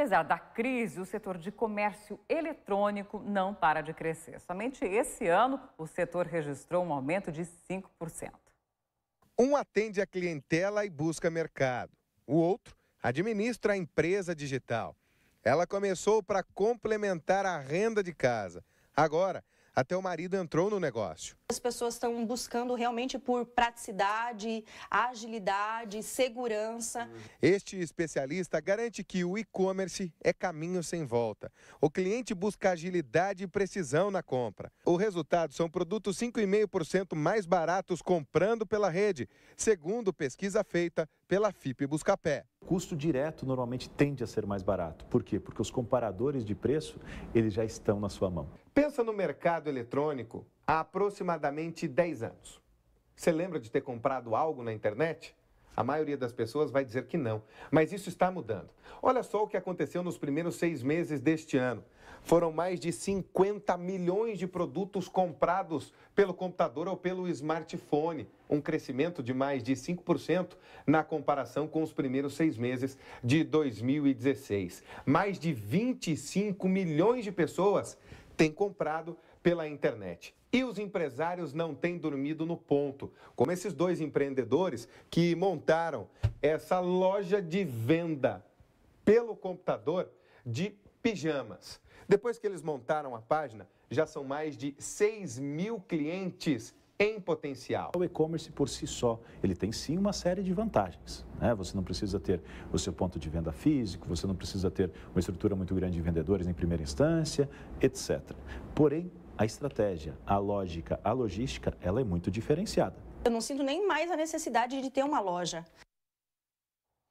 Apesar da crise, o setor de comércio eletrônico não para de crescer. Somente esse ano, o setor registrou um aumento de 5%. Um atende a clientela e busca mercado. O outro administra a empresa digital. Ela começou para complementar a renda de casa. Agora, até o marido entrou no negócio. As pessoas estão buscando realmente por praticidade, agilidade, segurança. Este especialista garante que o e-commerce é caminho sem volta. O cliente busca agilidade e precisão na compra. O resultado são produtos 5,5% mais baratos comprando pela rede, segundo pesquisa feita pela FIP Buscapé. O custo direto normalmente tende a ser mais barato. Por quê? Porque os comparadores de preço, eles já estão na sua mão. Pensa no mercado eletrônico há aproximadamente 10 anos. Você lembra de ter comprado algo na internet? A maioria das pessoas vai dizer que não, mas isso está mudando. Olha só o que aconteceu nos primeiros seis meses deste ano. Foram mais de 50 milhões de produtos comprados pelo computador ou pelo smartphone, um crescimento de mais de 5% na comparação com os primeiros seis meses de 2016. Mais de 25 milhões de pessoas têm comprado pela internet. E os empresários não têm dormido no ponto, como esses dois empreendedores que montaram essa loja de venda pelo computador de pijamas. Depois que eles montaram a página, já são mais de 6 mil clientes em potencial. O e-commerce por si só, ele tem sim uma série de vantagens. Né? Você não precisa ter o seu ponto de venda físico, você não precisa ter uma estrutura muito grande de vendedores em primeira instância, etc. Porém, a estratégia, a lógica, a logística, ela é muito diferenciada. Eu não sinto nem mais a necessidade de ter uma loja.